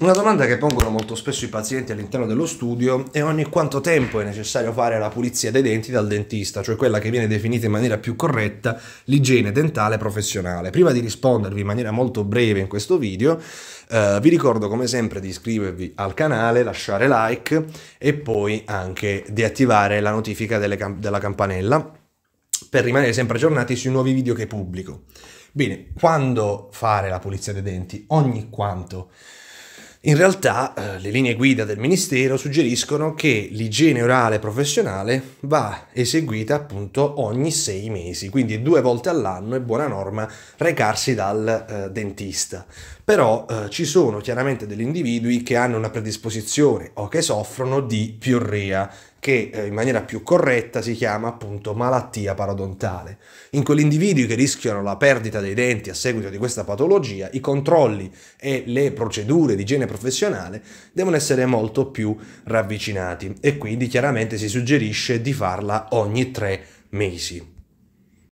Una domanda che pongono molto spesso i pazienti all'interno dello studio è ogni quanto tempo è necessario fare la pulizia dei denti dal dentista, cioè quella che viene definita in maniera più corretta l'igiene dentale professionale. Prima di rispondervi in maniera molto breve in questo video, eh, vi ricordo come sempre di iscrivervi al canale, lasciare like e poi anche di attivare la notifica cam della campanella per rimanere sempre aggiornati sui nuovi video che pubblico. Bene, quando fare la pulizia dei denti? Ogni quanto? In realtà eh, le linee guida del Ministero suggeriscono che l'igiene orale professionale va eseguita appunto ogni sei mesi, quindi due volte all'anno è buona norma recarsi dal eh, dentista. Però eh, ci sono chiaramente degli individui che hanno una predisposizione o che soffrono di piorrea che eh, in maniera più corretta si chiama appunto malattia parodontale. In quegli individui che rischiano la perdita dei denti a seguito di questa patologia, i controlli e le procedure di igiene professionale devono essere molto più ravvicinati e quindi chiaramente si suggerisce di farla ogni tre mesi.